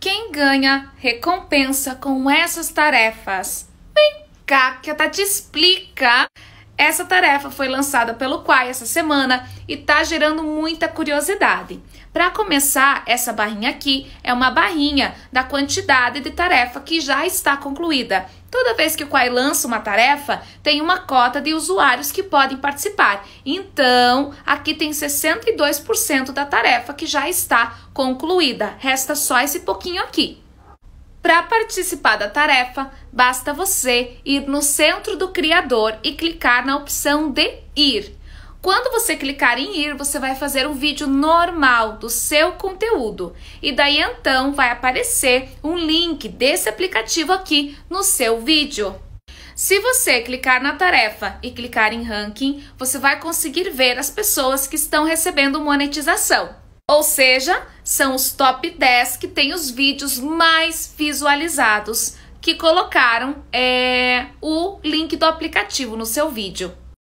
quem ganha recompensa com essas tarefas? Vem cá que a Tati tá explica. Essa tarefa foi lançada pelo Quai essa semana e está gerando muita curiosidade. Para começar, essa barrinha aqui é uma barrinha da quantidade de tarefa que já está concluída. Toda vez que o Quai lança uma tarefa, tem uma cota de usuários que podem participar. Então, aqui tem 62% da tarefa que já está concluída. Resta só esse pouquinho aqui. Para participar da tarefa, basta você ir no centro do criador e clicar na opção de ir. Quando você clicar em ir, você vai fazer um vídeo normal do seu conteúdo e daí então vai aparecer um link desse aplicativo aqui no seu vídeo. Se você clicar na tarefa e clicar em ranking, você vai conseguir ver as pessoas que estão recebendo monetização. Ou seja, são os top 10 que têm os vídeos mais visualizados que colocaram é, o link do aplicativo no seu vídeo.